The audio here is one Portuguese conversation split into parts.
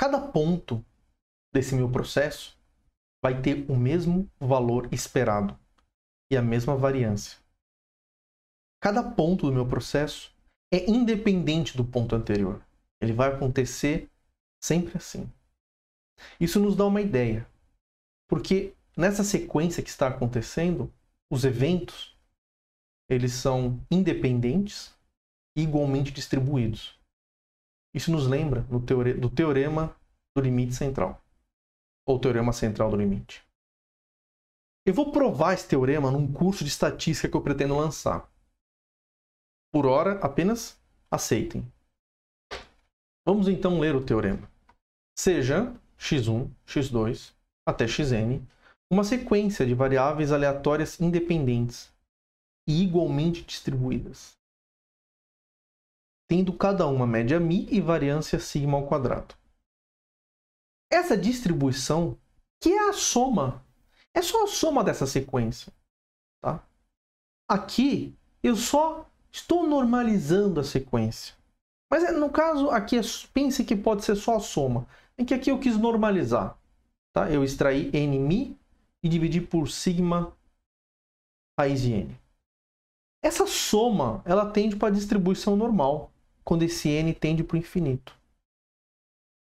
Cada ponto desse meu processo vai ter o mesmo valor esperado e a mesma variância. Cada ponto do meu processo é independente do ponto anterior. Ele vai acontecer sempre assim. Isso nos dá uma ideia, porque nessa sequência que está acontecendo, os eventos eles são independentes e igualmente distribuídos. Isso nos lembra do, teore... do teorema do limite central, ou teorema central do limite. Eu vou provar esse teorema num curso de estatística que eu pretendo lançar. Por hora, apenas aceitem. Vamos então ler o teorema. Seja x1, x2 até xn uma sequência de variáveis aleatórias independentes e igualmente distribuídas tendo cada uma média mi e variância sigma ao quadrado. Essa distribuição, que é a soma, é só a soma dessa sequência. Tá? Aqui, eu só estou normalizando a sequência. Mas no caso aqui, é, pense que pode ser só a soma. Em é que aqui eu quis normalizar. Tá? Eu extraí mi e dividi por sigma raiz de n. Essa soma, ela tende para a distribuição normal quando esse n tende para o infinito.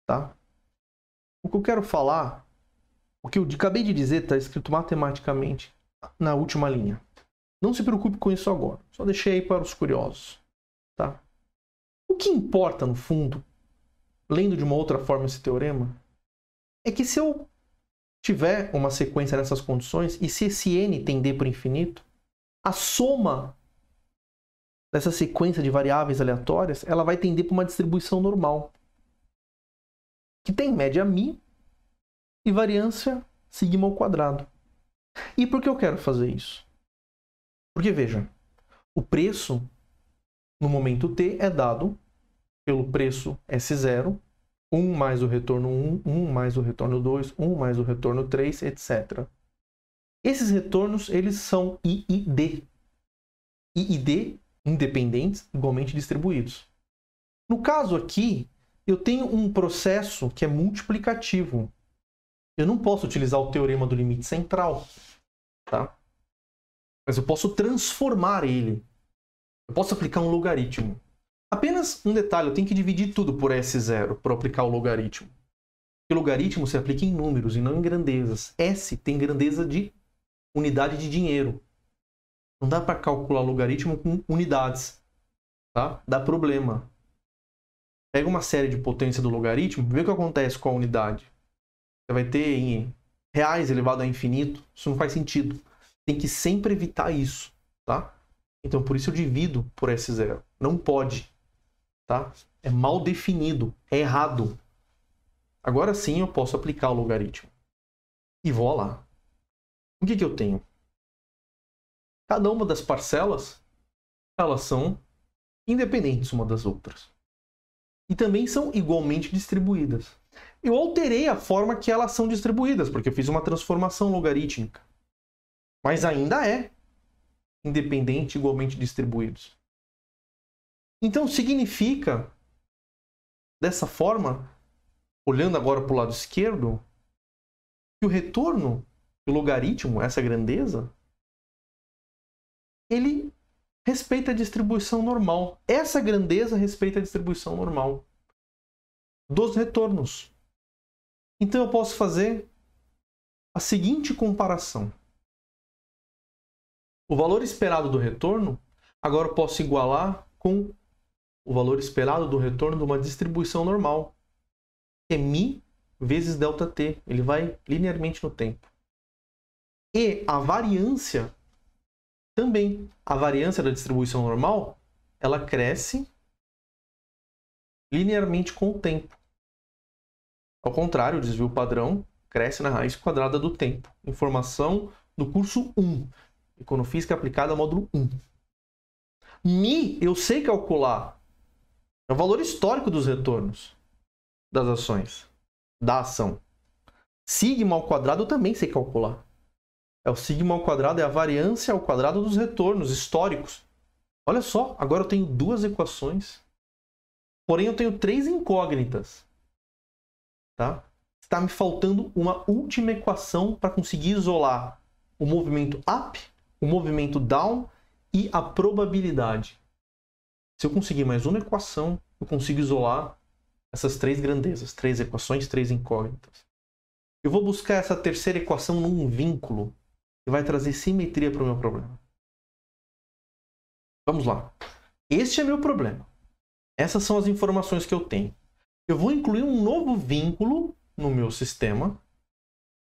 Tá? O que eu quero falar, o que eu acabei de dizer está escrito matematicamente na última linha. Não se preocupe com isso agora, só deixei aí para os curiosos. Tá? O que importa, no fundo, lendo de uma outra forma esse teorema, é que se eu tiver uma sequência nessas condições e se esse n tender para o infinito, a soma dessa sequência de variáveis aleatórias, ela vai tender para uma distribuição normal, que tem média mi e variância sigma ao quadrado. E por que eu quero fazer isso? Porque veja, o preço no momento t é dado pelo preço S0, 1 mais o retorno 1, 1 mais o retorno 2, 1 mais o retorno 3, etc. Esses retornos, eles são I e D. I e D independentes, igualmente distribuídos. No caso aqui, eu tenho um processo que é multiplicativo. Eu não posso utilizar o teorema do limite central, tá? Mas eu posso transformar ele. Eu posso aplicar um logaritmo. Apenas um detalhe, eu tenho que dividir tudo por S0 para aplicar o logaritmo. O logaritmo se aplica em números e não em grandezas. S tem grandeza de unidade de dinheiro. Não dá para calcular logaritmo com unidades, tá? Dá problema. Pega uma série de potência do logaritmo, vê o que acontece com a unidade. Você vai ter em reais elevado a infinito. Isso não faz sentido. Tem que sempre evitar isso, tá? Então por isso eu divido por s zero. Não pode, tá? É mal definido, é errado. Agora sim eu posso aplicar o logaritmo. E vou lá. O que, que eu tenho? Cada uma das parcelas, elas são independentes uma das outras. E também são igualmente distribuídas. Eu alterei a forma que elas são distribuídas, porque eu fiz uma transformação logarítmica. Mas ainda é independente, igualmente distribuídos. Então significa, dessa forma, olhando agora para o lado esquerdo, que o retorno do logaritmo, essa grandeza, ele respeita a distribuição normal. Essa grandeza respeita a distribuição normal dos retornos. Então eu posso fazer a seguinte comparação. O valor esperado do retorno, agora eu posso igualar com o valor esperado do retorno de uma distribuição normal, que é μ vezes ΔT. Ele vai linearmente no tempo. E a variância também a variância da distribuição normal ela cresce linearmente com o tempo. Ao contrário, o desvio padrão cresce na raiz quadrada do tempo. Informação do curso 1, Econofísica Aplicada, módulo 1. Mi, eu sei calcular. É o valor histórico dos retornos das ações, da ação. Sigma ao quadrado eu também sei calcular. É o sigma ao quadrado, é a variância ao quadrado dos retornos históricos. Olha só, agora eu tenho duas equações. Porém, eu tenho três incógnitas. Tá? Está me faltando uma última equação para conseguir isolar o movimento up, o movimento down e a probabilidade. Se eu conseguir mais uma equação, eu consigo isolar essas três grandezas, três equações, três incógnitas. Eu vou buscar essa terceira equação num vínculo e vai trazer simetria para o meu problema. Vamos lá. Este é meu problema. Essas são as informações que eu tenho. Eu vou incluir um novo vínculo no meu sistema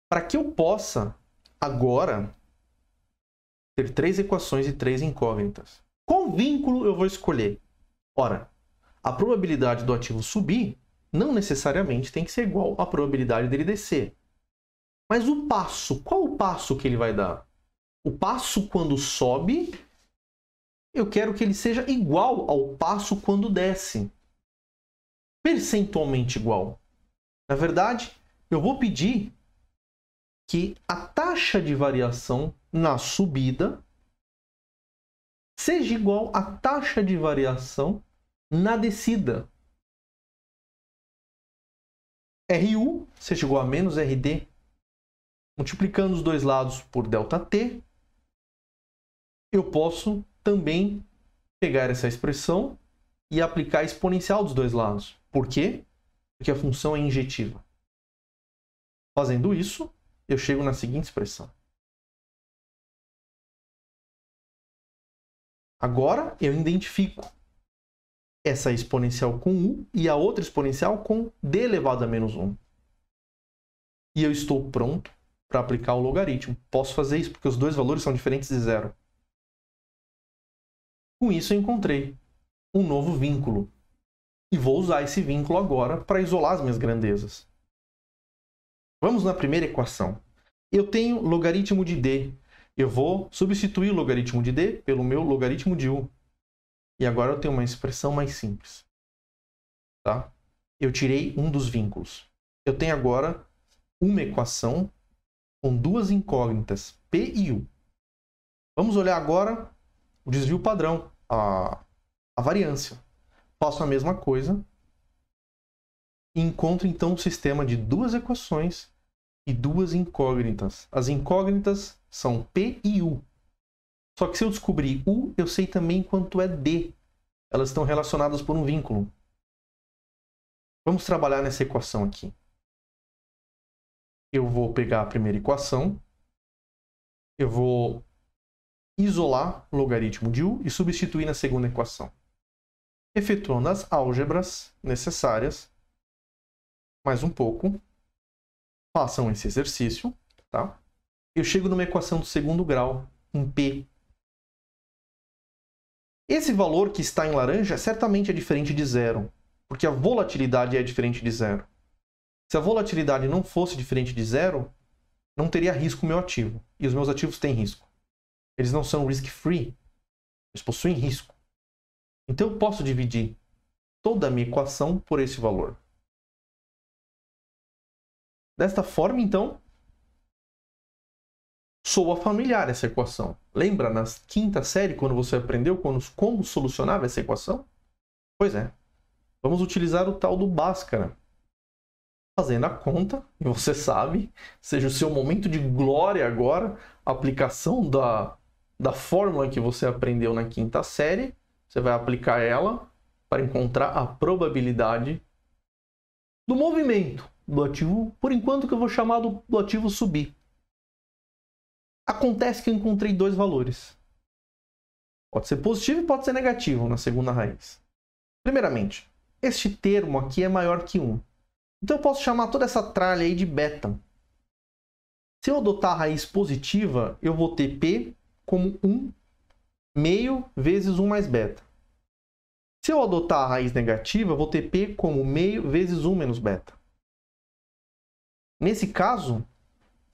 para que eu possa agora ter três equações e três incógnitas. Qual vínculo eu vou escolher? Ora, a probabilidade do ativo subir não necessariamente tem que ser igual à probabilidade dele descer. Mas o passo, qual o passo que ele vai dar? O passo quando sobe, eu quero que ele seja igual ao passo quando desce. Percentualmente igual. Na verdade, eu vou pedir que a taxa de variação na subida seja igual à taxa de variação na descida. RU seja igual a menos RD multiplicando os dois lados por ΔT, eu posso também pegar essa expressão e aplicar a exponencial dos dois lados. Por quê? Porque a função é injetiva. Fazendo isso, eu chego na seguinte expressão. Agora eu identifico essa exponencial com u e a outra exponencial com d elevado a menos 1. E eu estou pronto para aplicar o logaritmo. Posso fazer isso porque os dois valores são diferentes de zero. Com isso, eu encontrei um novo vínculo. E vou usar esse vínculo agora para isolar as minhas grandezas. Vamos na primeira equação. Eu tenho logaritmo de d. Eu vou substituir o logaritmo de d pelo meu logaritmo de u. E agora eu tenho uma expressão mais simples. Tá? Eu tirei um dos vínculos. Eu tenho agora uma equação com duas incógnitas, P e U. Vamos olhar agora o desvio padrão, a, a variância. Faço a mesma coisa e encontro então um sistema de duas equações e duas incógnitas. As incógnitas são P e U. Só que se eu descobrir U, eu sei também quanto é D. Elas estão relacionadas por um vínculo. Vamos trabalhar nessa equação aqui eu vou pegar a primeira equação, eu vou isolar o logaritmo de u e substituir na segunda equação, efetuando as álgebras necessárias, mais um pouco, façam esse exercício, tá? Eu chego numa equação do segundo grau, um P. Esse valor que está em laranja é certamente é diferente de zero, porque a volatilidade é diferente de zero. Se a volatilidade não fosse diferente de zero, não teria risco o meu ativo. E os meus ativos têm risco. Eles não são risk-free. Eles possuem risco. Então eu posso dividir toda a minha equação por esse valor. Desta forma, então, soa familiar essa equação. Lembra na quinta série, quando você aprendeu como solucionava essa equação? Pois é. Vamos utilizar o tal do Bhaskara fazendo a conta, e você sabe, seja o seu momento de glória agora, aplicação da, da fórmula que você aprendeu na quinta série, você vai aplicar ela para encontrar a probabilidade do movimento do ativo, por enquanto que eu vou chamar do, do ativo subir. Acontece que eu encontrei dois valores. Pode ser positivo e pode ser negativo na segunda raiz. Primeiramente, este termo aqui é maior que 1. Então eu posso chamar toda essa tralha aí de beta. Se eu adotar a raiz positiva, eu vou ter P como 1 meio vezes 1 mais beta. Se eu adotar a raiz negativa, eu vou ter P como meio vezes 1 menos beta. Nesse caso,